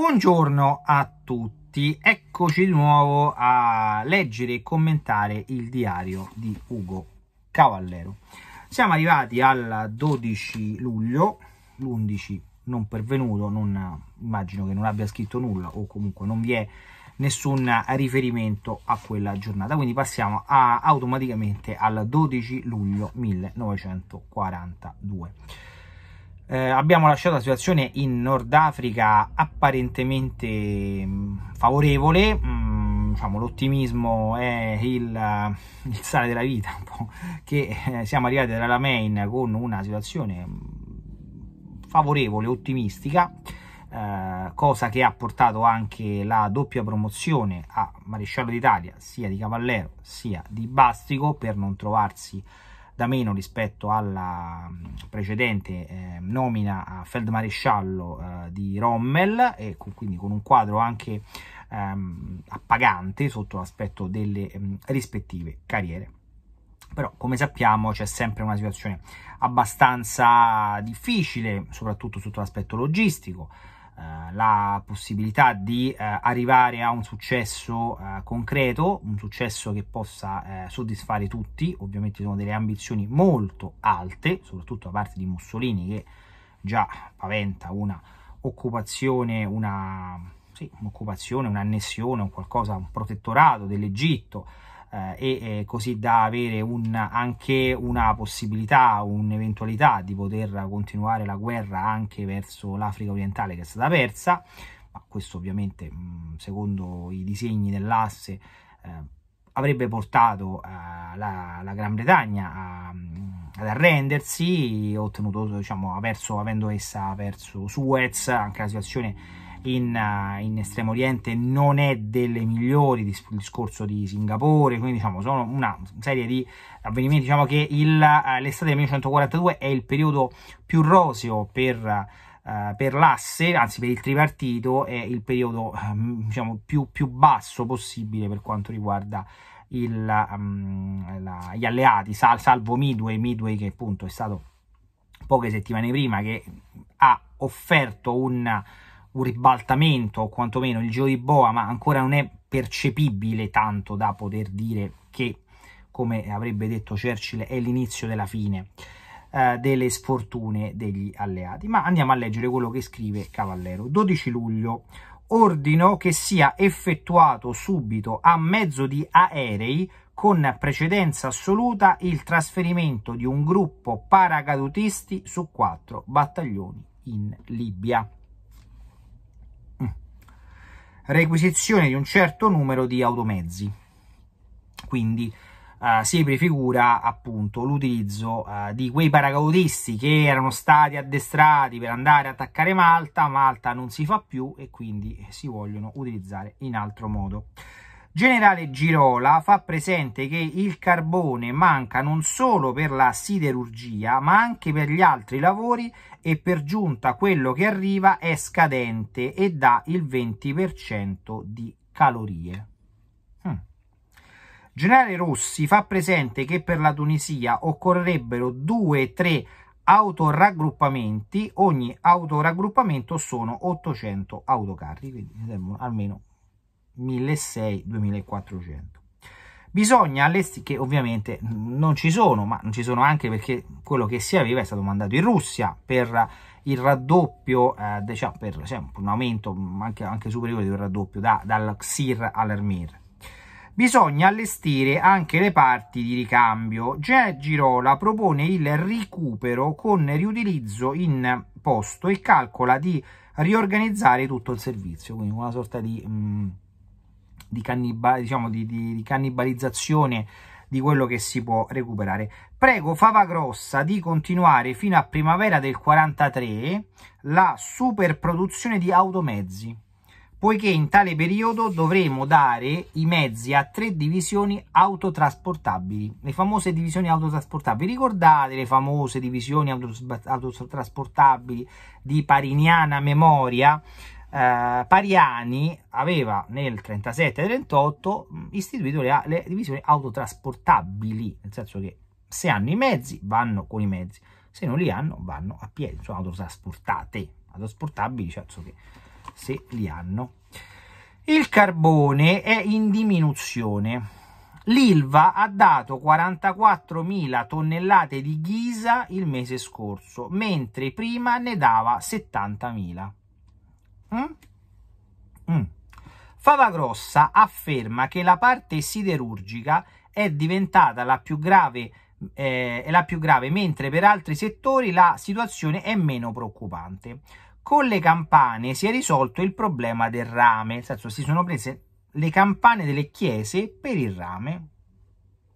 Buongiorno a tutti, eccoci di nuovo a leggere e commentare il diario di Ugo Cavallero. Siamo arrivati al 12 luglio, l'11 non pervenuto, non, immagino che non abbia scritto nulla o comunque non vi è nessun riferimento a quella giornata, quindi passiamo a, automaticamente al 12 luglio 1942 eh, abbiamo lasciato la situazione in Nord Africa apparentemente mm, favorevole mm, diciamo, l'ottimismo è il, eh, il, sale della vita che eh, siamo arrivati dalla Main con una situazione mm, favorevole ottimistica eh, cosa che ha portato anche la doppia promozione a Maresciallo d'Italia sia di Cavallero sia di Bastico per non trovarsi da meno rispetto alla mm, precedente eh, nomina a feldmaresciallo eh, di Rommel e con, quindi con un quadro anche ehm, appagante sotto l'aspetto delle ehm, rispettive carriere però come sappiamo c'è sempre una situazione abbastanza difficile soprattutto sotto l'aspetto logistico eh, la possibilità di eh, arrivare a un successo eh, concreto, un successo che possa soddisfare tutti, ovviamente sono delle ambizioni molto alte, soprattutto da parte di Mussolini che già paventa una occupazione, una sì, un'occupazione, un'annessione, un qualcosa, un protettorato dell'Egitto eh, e eh, così da avere un, anche una possibilità, un'eventualità di poter continuare la guerra anche verso l'Africa orientale che è stata persa, ma questo ovviamente mh, mm, secondo i disegni dell'asse eh, avrebbe portato la, la, Gran Bretagna a, mm, ad arrendersi, ottenuto, diciamo, verso, avendo essa perso Suez, anche la situazione in, uh, in, Estremo Oriente non è delle migliori, il discorso di Singapore, quindi diciamo sono una serie di avvenimenti, diciamo che il, uh, l'estate del 1942 è il periodo più roseo per... Uh, per l'asse, anzi per il tripartito, è il periodo ehm, diciamo, più, più basso possibile per quanto riguarda il, um, la, gli alleati, sal, salvo Midway, Midway che appunto è stato poche settimane prima che ha offerto un un ribaltamento o quantomeno il giro di boa, ma ancora non è percepibile tanto da poter dire che, come avrebbe detto Churchill, è l'inizio della fine eh, delle sfortune degli alleati. Ma andiamo a leggere quello che scrive Cavallero. 12 luglio, ordino che sia effettuato subito a mezzo di aerei con precedenza assoluta il trasferimento di un gruppo paracadutisti su quattro battaglioni in Libia requisizione di un certo numero di automezzi. Quindi eh, si prefigura appunto l'utilizzo eh, di quei paracautisti che erano stati addestrati per andare a attaccare Malta, Malta non si fa più e quindi si vogliono utilizzare in altro modo. Generale Girola fa presente che il carbone manca non solo per la siderurgia ma anche per gli altri lavori e per giunta quello che arriva è scadente e dà il 20% di calorie. Hmm. Generale Rossi fa presente che per la Tunisia occorrebbero 2-3 autoraggruppamenti, ogni autoraggruppamento sono 800 autocarri, quindi servono almeno 1600-2400. Bisogna allestire, che ovviamente non ci sono, ma non ci sono anche perché quello che si aveva è stato mandato in Russia per il raddoppio, eh, diciamo, per esempio, cioè, un aumento anche, anche superiore di un raddoppio da, dal XIR all'Ermir. Bisogna allestire anche le parti di ricambio. Già Girola propone il recupero con riutilizzo in posto e calcola di riorganizzare tutto il servizio, quindi una sorta di... Mh, mm, di, canniba, diciamo, di, di, di cannibalizzazione di quello che si può recuperare. Prego Fava Grossa di continuare fino a primavera del 43 la superproduzione di automezzi, poiché in tale periodo dovremo dare i mezzi a tre divisioni autotrasportabili, le famose divisioni autotrasportabili. Ricordate le famose divisioni autotrasportabili di pariniana memoria? eh, Pariani aveva nel 37-38 istituito le, le, divisioni autotrasportabili, nel senso che se hanno i mezzi vanno con i mezzi, se non li hanno vanno a piedi, sono autotrasportate, autotrasportabili, cioè che se li hanno. Il carbone è in diminuzione. L'ILVA ha dato 44.000 tonnellate di ghisa il mese scorso, mentre prima ne dava 70.000. Mm? Mm. Favagrossa afferma che la parte siderurgica è diventata la più grave eh, è la più grave, mentre per altri settori la situazione è meno preoccupante. Con le campane si è risolto il problema del rame, nel senso si sono prese le campane delle chiese per il rame.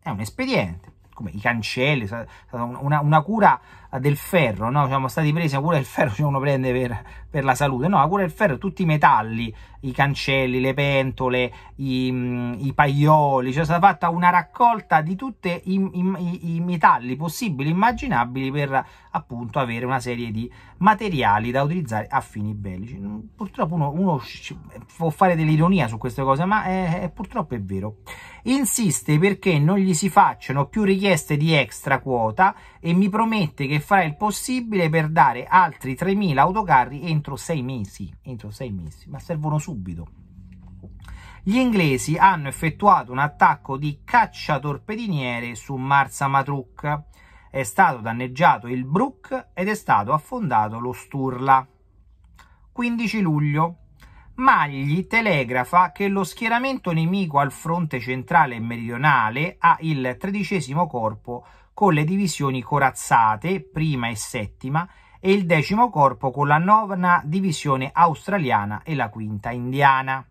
È un espediente, come i cancelli, una, una cura del ferro, no? siamo stati presi a cura del ferro, cioè uno prende per, per, la salute, no, a cura del ferro tutti i metalli, i cancelli, le pentole, i, mm, i paioli, cioè è stata fatta una raccolta di tutti i, i, i, metalli possibili, immaginabili per appunto avere una serie di materiali da utilizzare a fini bellici. Mm, purtroppo uno, uno può fare dell'ironia su queste cose, ma è, è, purtroppo è vero. Insiste perché non gli si facciano più richieste di extra quota e mi promette che farà il possibile per dare altri 3.000 autocarri entro sei mesi, entro sei mesi, ma servono subito. Gli inglesi hanno effettuato un attacco di cacciatorpediniere su Marsa Matruc, è stato danneggiato il Brook ed è stato affondato lo Sturla. 15 luglio. Magli telegrafa che lo schieramento nemico al fronte centrale e meridionale ha il tredicesimo corpo con le divisioni corazzate, prima e settima, e il decimo corpo con la nona divisione australiana e la quinta indiana.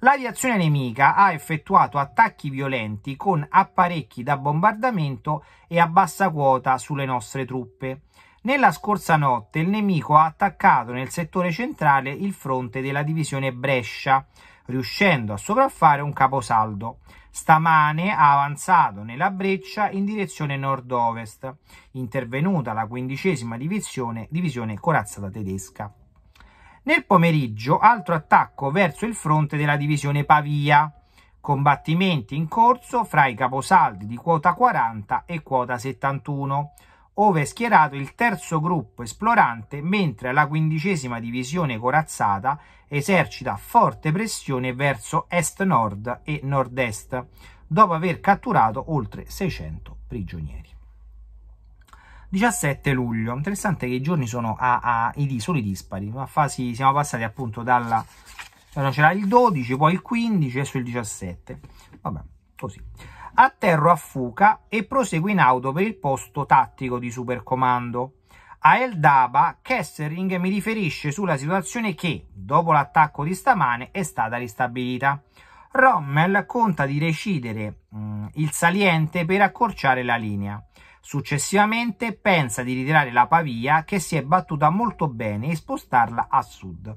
L'aviazione nemica ha effettuato attacchi violenti con apparecchi da bombardamento e a bassa quota sulle nostre truppe. Nella scorsa notte il nemico ha attaccato nel settore centrale il fronte della divisione Brescia, riuscendo a sopraffare un caposaldo. Stamane ha avanzato nella breccia in direzione nord-ovest, intervenuta la quindicesima divisione, divisione corazzata tedesca. Nel pomeriggio altro attacco verso il fronte della divisione Pavia, combattimenti in corso fra i caposaldi di quota 40 e quota 71, ove è schierato il terzo gruppo esplorante, mentre la quindicesima divisione corazzata esercita forte pressione verso est-nord e nord-est, dopo aver catturato oltre 600 prigionieri. 17 luglio, interessante che i giorni sono a, a i soli dispari, fasi, siamo passati appunto dalla... c'era il 12, poi il 15 e sul 17, vabbè, così atterro a Fuca e proseguo in auto per il posto tattico di supercomando. A Eldaba, Kessering mi riferisce sulla situazione che, dopo l'attacco di stamane, è stata ristabilita. Rommel conta di recidere mh, mm, il saliente per accorciare la linea. Successivamente pensa di ritirare la Pavia che si è battuta molto bene e spostarla a sud.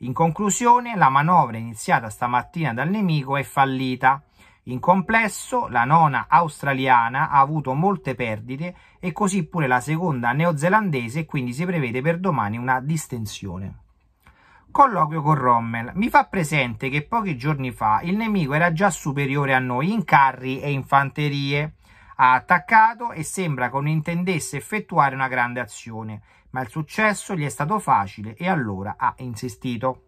In conclusione, la manovra iniziata stamattina dal nemico è fallita. In complesso, la nona australiana ha avuto molte perdite e così pure la seconda neozelandese, quindi si prevede per domani una distensione. Colloquio con Rommel. Mi fa presente che pochi giorni fa il nemico era già superiore a noi in carri e infanterie. Ha attaccato e sembra che non intendesse effettuare una grande azione, ma il successo gli è stato facile e allora ha insistito.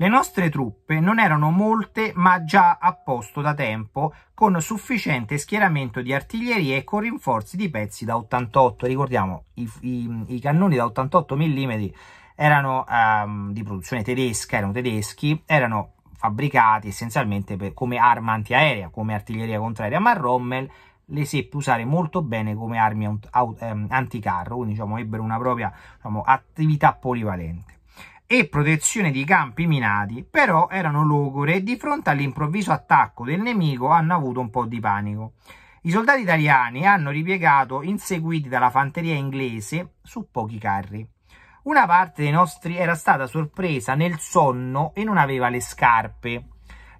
Le nostre truppe non erano molte ma già a posto da tempo con sufficiente schieramento di artiglieria e con rinforzi di pezzi da 88. Ricordiamo, i, i, i cannoni da 88 mm erano um, di produzione tedesca, erano tedeschi, erano fabbricati essenzialmente per, come arma antiaerea, come artiglieria contraria, ma Rommel le seppe usare molto bene come armi ehm, anticarro, quindi diciamo, ebbero una propria diciamo, attività polivalente e protezione di campi minati, però erano logore di fronte all'improvviso attacco del nemico hanno avuto un po' di panico. I soldati italiani hanno ripiegato, inseguiti dalla fanteria inglese, su pochi carri. Una parte dei nostri era stata sorpresa nel sonno e non aveva le scarpe.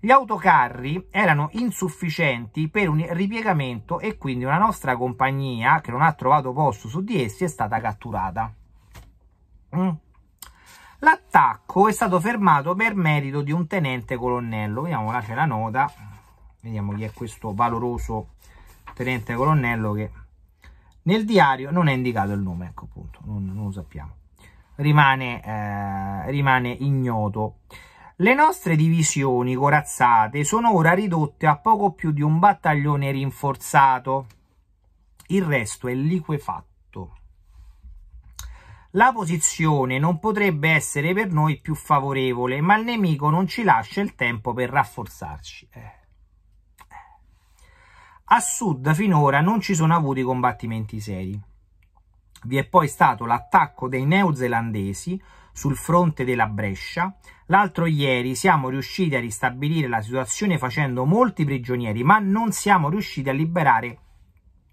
Gli autocarri erano insufficienti per un ripiegamento e quindi una nostra compagnia, che non ha trovato posto su di essi, è stata catturata. Mm. L'attacco è stato fermato per merito di un tenente colonnello. Vediamo, là c'è la nota. Vediamo chi è questo valoroso tenente colonnello che nel diario non è indicato il nome, ecco appunto, non, non lo sappiamo. Rimane, eh, rimane ignoto. Le nostre divisioni corazzate sono ora ridotte a poco più di un battaglione rinforzato. Il resto è liquefatto la posizione non potrebbe essere per noi più favorevole, ma il nemico non ci lascia il tempo per rafforzarci. Eh. eh. A sud finora non ci sono avuti combattimenti seri. Vi è poi stato l'attacco dei neozelandesi sul fronte della Brescia. L'altro ieri siamo riusciti a ristabilire la situazione facendo molti prigionieri, ma non siamo riusciti a liberare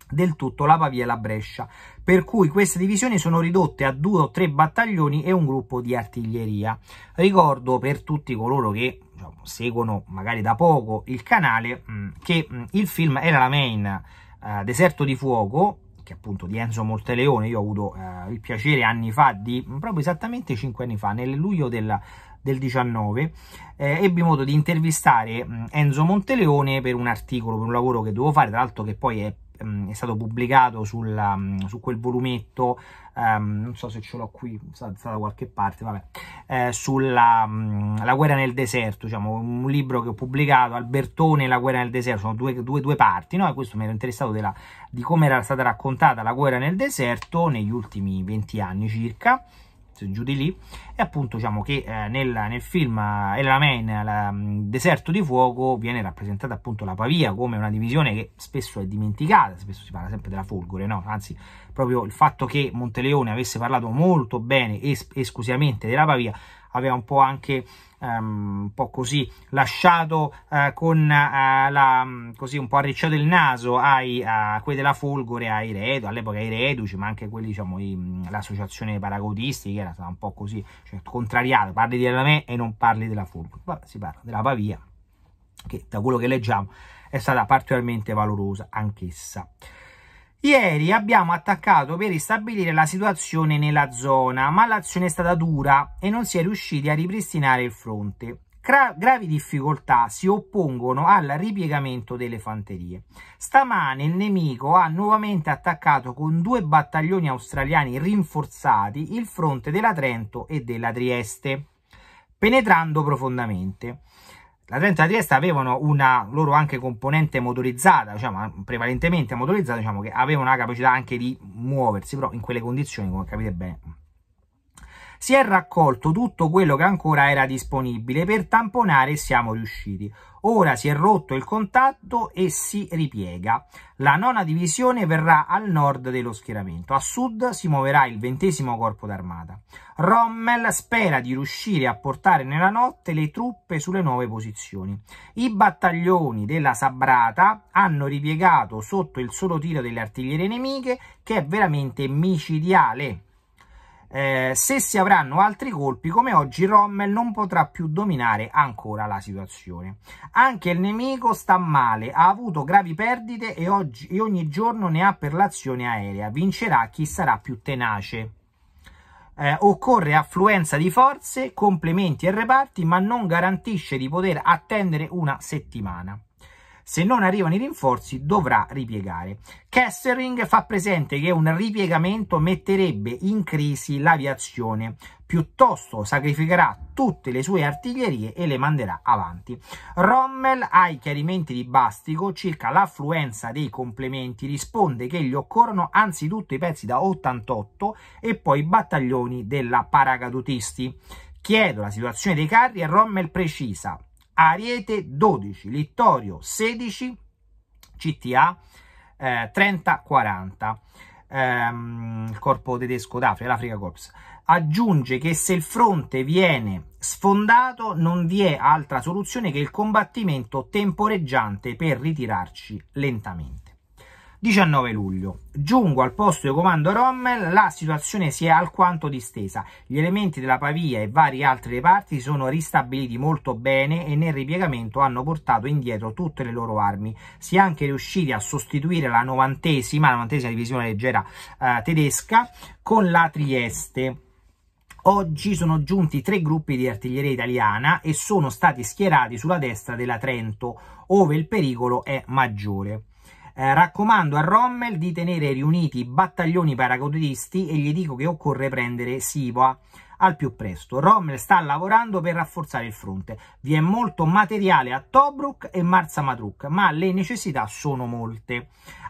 del tutto la Pavia e la Brescia, per cui queste divisioni sono ridotte a due o tre battaglioni e un gruppo di artiglieria. Ricordo per tutti coloro che diciamo, seguono magari da poco il canale mm, che mm, il film era la main uh, Deserto di Fuoco, che appunto di Enzo Morteleone, io ho avuto uh, il piacere anni fa di, mm, proprio esattamente cinque anni fa, nel luglio del, del 19, eh, ebbi modo di intervistare Enzo Monteleone per un articolo, per un lavoro che dovevo fare, tra l'altro che poi è Mm, è stato pubblicato sulla, mm, su quel volumetto, um, non so se ce l'ho qui, è sta da qualche parte, vabbè, eh, sulla mm, La guerra nel deserto, diciamo, un libro che ho pubblicato, Albertone e La guerra nel deserto, sono due, due, due parti, no? E questo mi era interessato della, di come era stata raccontata la guerra nel deserto negli ultimi 20 anni circa, giù di lì e appunto diciamo che eh, nel, nel, film eh, Ella Main la, mm, Deserto di Fuoco viene rappresentata appunto la Pavia come una divisione che spesso è dimenticata spesso si parla sempre della Folgore no? anzi proprio il fatto che Monteleone avesse parlato molto bene e esclusivamente della Pavia aveva un po' anche um, un po' così lasciato uh, con uh, la mm, così un po' arricciato il naso ai a quelli della Folgore ai Redu, all'epoca ai Reduci, ma anche quelli diciamo mm, l'associazione paragodisti che era stata un po' così cioè, contrariata, parli di me e non parli della Folgore. Vabbè, si parla della Pavia che da quello che leggiamo è stata particolarmente valorosa anch'essa. Ieri abbiamo attaccato per ristabilire la situazione nella zona, ma l'azione è stata dura e non si è riusciti a ripristinare il fronte. Gra gravi difficoltà si oppongono al ripiegamento delle fanterie. Stamane il nemico ha nuovamente attaccato con due battaglioni australiani rinforzati il fronte della Trento e della Trieste, penetrando profondamente la 30 Trieste avevano una loro anche componente motorizzata, diciamo, eh, prevalentemente motorizzata, diciamo che avevano la capacità anche di muoversi, però in quelle condizioni, come capite bene, si è raccolto tutto quello che ancora era disponibile per tamponare e siamo riusciti. Ora si è rotto il contatto e si ripiega. La nona divisione verrà al nord dello schieramento. A sud si muoverà il ventesimo corpo d'armata. Rommel spera di riuscire a portare nella notte le truppe sulle nuove posizioni. I battaglioni della Sabrata hanno ripiegato sotto il solo tiro delle artiglierie nemiche che è veramente micidiale eh, se si avranno altri colpi come oggi Rommel non potrà più dominare ancora la situazione anche il nemico sta male ha avuto gravi perdite e, oggi, e ogni giorno ne ha per l'azione aerea vincerà chi sarà più tenace eh, occorre affluenza di forze, complementi e reparti, ma non garantisce di poter attendere una settimana se non arrivano i rinforzi dovrà ripiegare. Kessering fa presente che un ripiegamento metterebbe in crisi l'aviazione, piuttosto sacrificherà tutte le sue artiglierie e le manderà avanti. Rommel ai chiarimenti di Bastico circa l'affluenza dei complementi risponde che gli occorrono anzitutto i pezzi da 88 e poi i battaglioni della paracadutisti. Chiedo la situazione dei carri e Rommel precisa Ariete 12, Littorio 16, CTA eh, 30-40. Ehm, il corpo tedesco d'Africa, l'Africa Corps, aggiunge che se il fronte viene sfondato non vi è altra soluzione che il combattimento temporeggiante per ritirarci lentamente. 19 luglio. Giungo al posto di comando Rommel, la situazione si è alquanto distesa. Gli elementi della Pavia e vari altri reparti sono ristabiliti molto bene e nel ripiegamento hanno portato indietro tutte le loro armi. Si è anche riusciti a sostituire la novantesima, la novantesima divisione leggera eh, tedesca, con la Trieste. Oggi sono giunti tre gruppi di artiglieria italiana e sono stati schierati sulla destra della Trento, ove il pericolo è maggiore. Eh, raccomando a Rommel di tenere riuniti i battaglioni paracadutisti e gli dico che occorre prendere Sivoa al più presto. Rommel sta lavorando per rafforzare il fronte. Vi è molto materiale a Tobruk e Marza Madruk, ma le necessità sono molte.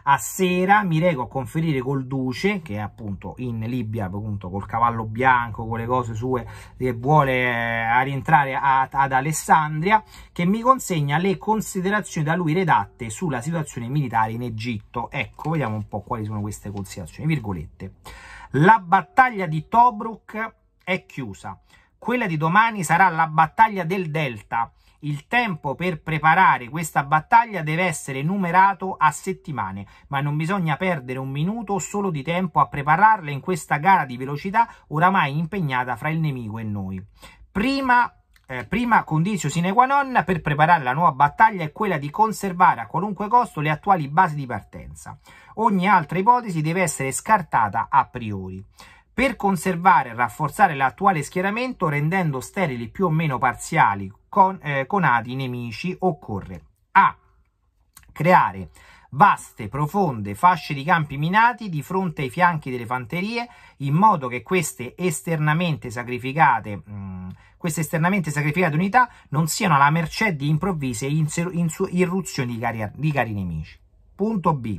A sera mi reco a conferire col Duce, che è appunto in Libia, appunto col cavallo bianco, con le cose sue, che vuole eh, a rientrare a, ad Alessandria, che mi consegna le considerazioni da lui redatte sulla situazione militare in Egitto. Ecco, vediamo un po' quali sono queste considerazioni. Virgolette. La battaglia di Tobruk è chiusa. Quella di domani sarà la battaglia del Delta. Il tempo per preparare questa battaglia deve essere numerato a settimane, ma non bisogna perdere un minuto solo di tempo a prepararla in questa gara di velocità oramai impegnata fra il nemico e noi. Prima eh, prima condizio sine qua non per preparare la nuova battaglia è quella di conservare a qualunque costo le attuali basi di partenza. Ogni altra ipotesi deve essere scartata a priori per conservare e rafforzare l'attuale schieramento rendendo sterili più o meno parziali con, eh, conati nemici occorre a. creare vaste, profonde fasce di campi minati di fronte ai fianchi delle fanterie, in modo che queste esternamente sacrificate, mh, mm, queste esternamente sacrificate unità non siano alla mercé di improvvise irruzioni di cari, di cari nemici. Punto B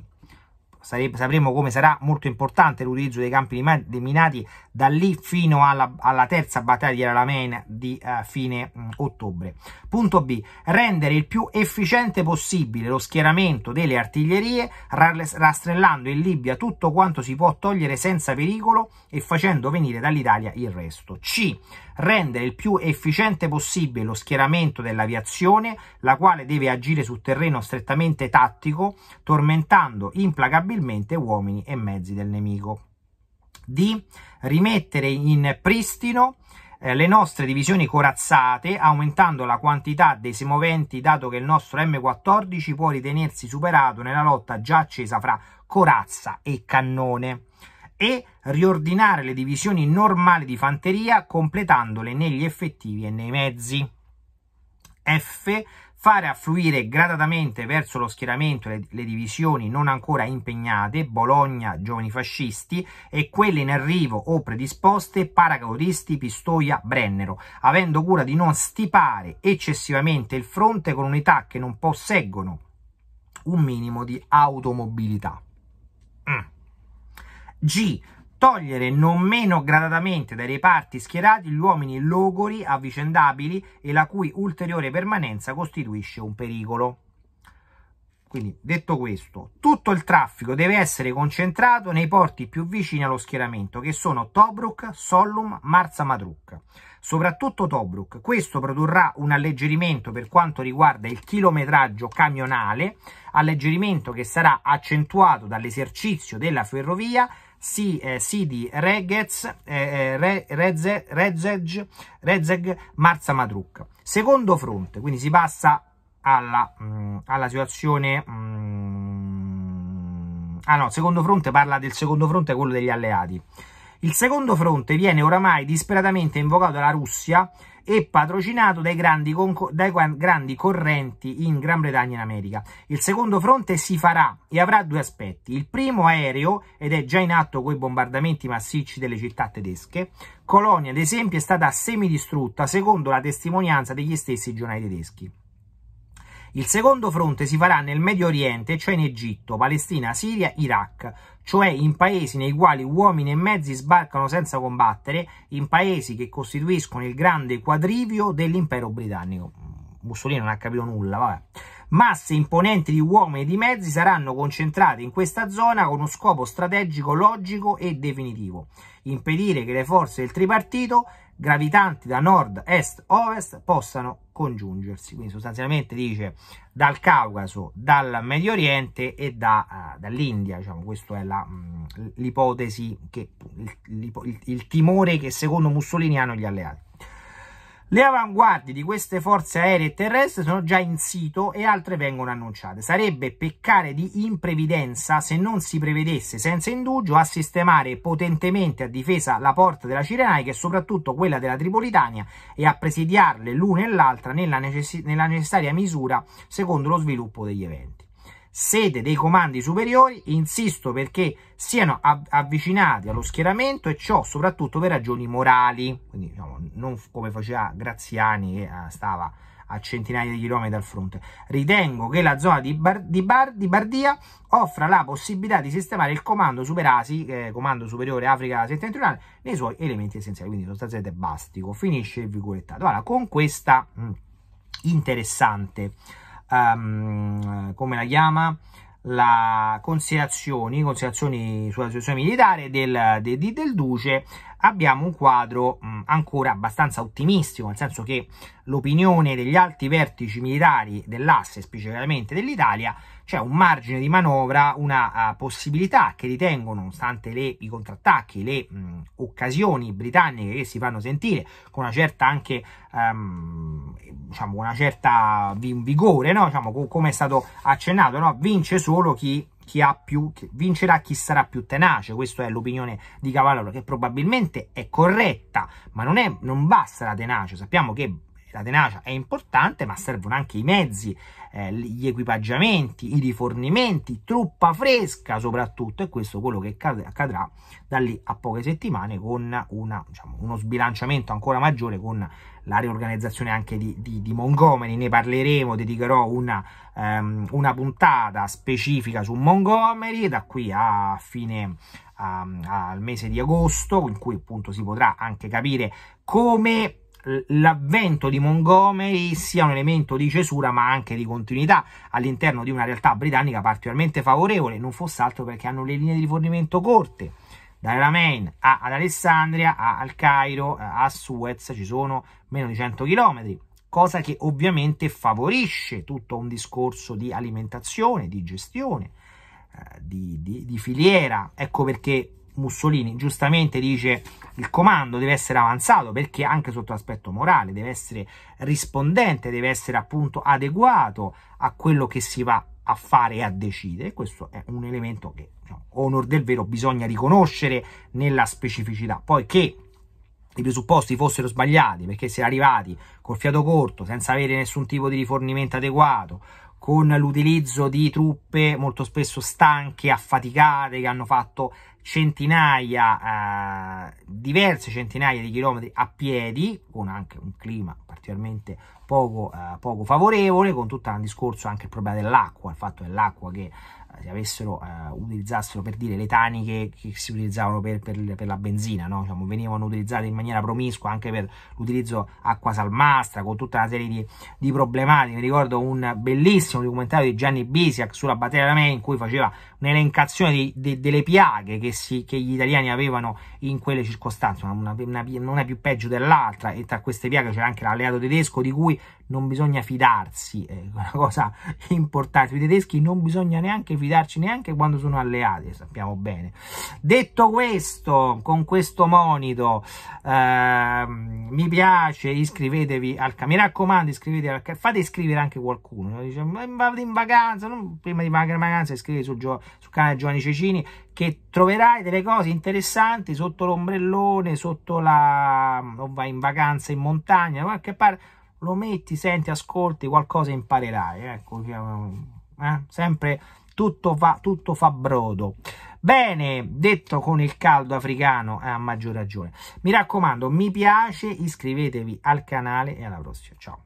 sapremo come sarà molto importante l'utilizzo dei campi minati da lì fino alla, alla terza battaglia di Alamein di uh, fine mh, ottobre. Punto B. Rendere il più efficiente possibile lo schieramento delle artiglierie rastrellando in Libia tutto quanto si può togliere senza pericolo e facendo venire dall'Italia il resto. C. Rendere il più efficiente possibile lo schieramento dell'aviazione, la quale deve agire su terreno strettamente tattico, tormentando implacabilmente probabilmente uomini e mezzi del nemico. di Rimettere in pristino eh, le nostre divisioni corazzate aumentando la quantità dei semoventi dato che il nostro M14 può ritenersi superato nella lotta già accesa fra corazza e cannone e riordinare le divisioni normali di fanteria completandole negli effettivi e nei mezzi. F fare affluire gradatamente verso lo schieramento le, le, divisioni non ancora impegnate, Bologna, Giovani Fascisti, e quelle in arrivo o predisposte, paracaudisti, Pistoia, Brennero, avendo cura di non stipare eccessivamente il fronte con unità che non posseggono un minimo di automobilità. Mm. G togliere non meno gradatamente dai reparti schierati gli uomini logori avvicendabili e la cui ulteriore permanenza costituisce un pericolo. Quindi, detto questo, tutto il traffico deve essere concentrato nei porti più vicini allo schieramento, che sono Tobruk, Sollum, Marza Madruk. Soprattutto Tobruk. Questo produrrà un alleggerimento per quanto riguarda il chilometraggio camionale, alleggerimento che sarà accentuato dall'esercizio della ferrovia si, eh, Sidi Reggez, eh, eh, Re, Rezeg, Rezeg, Marza Madruc. Secondo fronte, quindi si passa alla, mh, mm, alla situazione... Mh, mm, ah no, secondo fronte parla del secondo fronte, quello degli alleati. Il secondo fronte viene oramai disperatamente invocato dalla Russia e patrocinato dai grandi, dai grandi correnti in Gran Bretagna e in America. Il secondo fronte si farà e avrà due aspetti. Il primo aereo, ed è già in atto coi bombardamenti massicci delle città tedesche. Colonia, ad esempio, è stata semidistrutta, secondo la testimonianza degli stessi giornali tedeschi. Il secondo fronte si farà nel Medio Oriente, cioè in Egitto, Palestina, Siria, Iraq, cioè in paesi nei quali uomini e mezzi sbarcano senza combattere, in paesi che costituiscono il grande quadrivio dell'impero britannico. Mussolini non ha capito nulla, vabbè. Masse imponenti di uomini e di mezzi saranno concentrate in questa zona con uno scopo strategico, logico e definitivo. Impedire che le forze del tripartito, gravitanti da nord, est, ovest, possano congiungersi. Quindi sostanzialmente dice dal Caucaso, dal Medio Oriente e da, uh, dall'India, diciamo, questa è mm, l'ipotesi, il, il, il timore che secondo Mussolini hanno gli alleati. Le avanguardie di queste forze aeree e terrestri sono già in sito e altre vengono annunciate. Sarebbe peccare di imprevidenza se non si prevedesse senza indugio a sistemare potentemente a difesa la porta della Cirenaica e soprattutto quella della Tripolitania e a presidiarle l'una e l'altra nella, necess nella necessaria misura secondo lo sviluppo degli eventi sede dei comandi superiori, insisto perché siano avvicinati allo schieramento e ciò soprattutto per ragioni morali, quindi diciamo, non come faceva Graziani che ah, stava a centinaia di chilometri dal fronte. Ritengo che la zona di, Bar di, Bar di Bardia offra la possibilità di sistemare il comando Superasi, eh, comando superiore Africa settentrionale, nei suoi elementi essenziali, quindi sostanzialmente bastico. Finisce il vigorettato. Allora, con questa mh, mm, interessante um, come la chiama? La considerazioni, considerazioni sulla situazione militare del, de, de, del Duce, abbiamo un quadro mh, mm, ancora abbastanza ottimistico, nel senso che l'opinione degli alti vertici militari dell'asse, specificatamente dell'Italia, c'è un margine di manovra, una uh, possibilità che ritengono, nonostante le, i contrattacchi, le mh, occasioni britanniche che si fanno sentire con una certa anche um, diciamo una certa vigore, no? diciamo, co come è stato accennato, no? vince solo chi chi ha più, chi vincerà chi sarà più tenace. Questa è l'opinione di Cavallo, che probabilmente è corretta, ma non, è, non basta la tenacia. Sappiamo che la tenacia è importante, ma servono anche i mezzi, eh, gli equipaggiamenti, i rifornimenti, truppa fresca soprattutto, e questo è quello che accadrà da lì a poche settimane con una, diciamo, uno sbilanciamento ancora maggiore con la riorganizzazione anche di, di, di Montgomery, ne parleremo, dedicherò una, um, una puntata specifica su Montgomery da qui a fine al mese di agosto, in cui appunto si potrà anche capire come l'avvento di Montgomery sia un elemento di cesura ma anche di continuità all'interno di una realtà britannica particolarmente favorevole, non fosse altro perché hanno le linee di rifornimento corte. Dalla Main a, ad Alessandria, a, al Cairo, a, Suez ci sono meno di 100 km, cosa che ovviamente favorisce tutto un discorso di alimentazione, di gestione, eh, di, di, di filiera. Ecco perché Mussolini giustamente dice il comando deve essere avanzato perché anche sotto aspetto morale deve essere rispondente, deve essere appunto adeguato a quello che si va a fare e a decidere. Questo è un elemento che, diciamo, onor del vero, bisogna riconoscere nella specificità. Poiché i presupposti fossero sbagliati perché si è arrivati col fiato corto, senza avere nessun tipo di rifornimento adeguato, con l'utilizzo di truppe molto spesso stanche, affaticate, che hanno fatto centinaia, eh, diverse centinaia di chilometri a piedi, con anche un clima particolarmente poco, eh, poco favorevole, con tutto un discorso anche il problema dell'acqua, il fatto che l'acqua che avessero, eh, utilizzassero per dire le taniche che si utilizzavano per, per, per la benzina, no? diciamo, venivano utilizzate in maniera promiscua anche per l'utilizzo acqua salmastra, con tutta una serie di, di problematiche. Mi ricordo un bellissimo documentario di Gianni Bisiak sulla Battaglia Me in cui faceva un'elencazione di, di, delle piaghe che, si, che, gli italiani avevano in quelle circostanze, una, una, una non è più peggio dell'altra e tra queste piaghe c'era anche l'alleato tedesco di cui non bisogna fidarsi, è una cosa importante, i tedeschi non bisogna neanche fidarci neanche quando sono alleati, sappiamo bene. Detto questo, con questo monito, eh, mi piace, iscrivetevi al canale, mi raccomando iscrivetevi al canale, fate iscrivere anche qualcuno, dice, vado in vacanza, non, prima di andare in vacanza iscrivetevi sul, sul canale Giovanni Cecini che troverai delle cose interessanti sotto l'ombrellone, sotto la... o vai in vacanza in montagna, da qualche parte lo metti, senti, ascolti, qualcosa imparerai, ecco, eh? sempre tutto, va, tutto fa brodo. Bene, detto con il caldo africano eh, maggior ragione. Mi raccomando, mi piace, iscrivetevi al canale e alla prossima. Ciao.